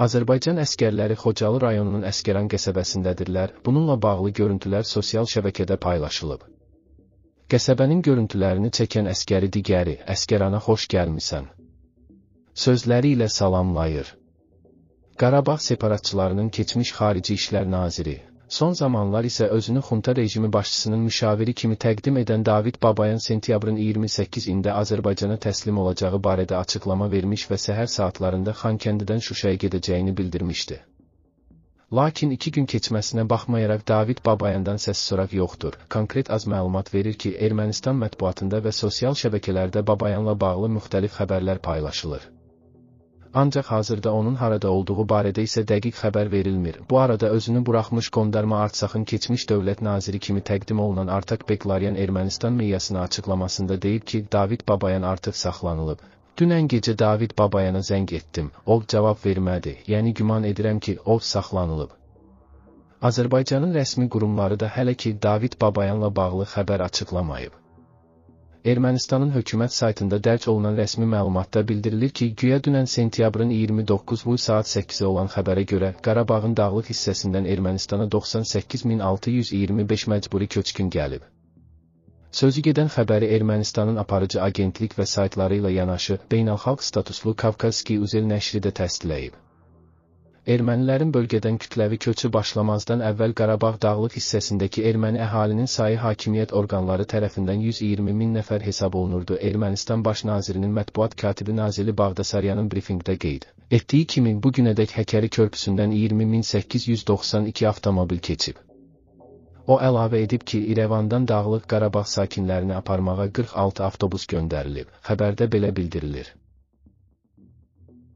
Azərbaycan əskərləri Xocalı rayonunun Əskəran qəsəbəsindədirlər. Bununla bağlı görüntülər sosial şəbəkədə paylaşılıb. Qəsəbənin görüntülərini çəkən əskəri digəri, əskərana xoş gəlmisən. Sözləri ilə salamlayır. Qarabağ separatçılarının keçmiş Xarici İşlər Naziri son zamanlar isə özünü xunta rejimi başçısının müşaviri kimi təqdim edən David Babayan sentyabrın 28-də Azərbaycana təslim olacağı barədə açıqlama vermiş və səhər saatlarında Xankəndidən Şuşaya gedəcəyini bildirmişdi. Lakin iki gün keçməsinə baxmayaraq David Babayandan səs-soraq yoxdur. Konkret az məlumat verir ki, Ermənistan mətbuatında və sosial şəbəkələrdə Babayanla bağlı müxtəlif xəbərlər paylaşılır ancaq hazırda onun harada olduğu barədə isə dəqiq xəbər verilmir. Bu arada özünü buraxmış qondarma Artsaxın keçmiş dövlət naziri kimi təqdim olunan Artak Beklaryan Ermənistan meyasını açıqlamasında deyib ki, David Babayan artıq saxlanılıb. Dünən gecə David Babayana zəng etdim, o cavab vermədi, yəni güman edirəm ki, o saxlanılıb. Azərbaycanın rəsmi qurumları da hələ ki David Babayanla bağlı xəbər açıqlamayıb. Ermənistanın hökumət saytında dərc olunan rəsmi məlumatda bildirilir ki, güya dünən sentyabrın 29 bu saat 8-ə olan xəbərə görə Qarabağın dağlıq hissəsindən Ermənistana 98625 məcburi köçkün gəlib. Sözü gedən xəbəri Ermənistanın aparıcı agentlik və saytları ilə yanaşı beynəlxalq statuslu Kavkazski Uzel nəşri də təsdiqləyib. Ermənilərin bölgədən kütləvi köçü başlamazdan əvvəl Qarabağ dağlıq hissəsindəki erməni əhalinin sayı hakimiyyət orqanları tərəfindən 120 min nəfər hesab olunurdu. Ermənistan baş nazirinin mətbuat katibi Nazili Bağdasaryanın brifinqdə qeyd etdiyi kimi bu günədək Həkəri körpüsündən 20892 avtomobil keçib. O əlavə edib ki, İrəvandan Dağlıq Qarabağ sakinlərini aparmağa 46 avtobus göndərilib. Xəbərdə belə bildirilir.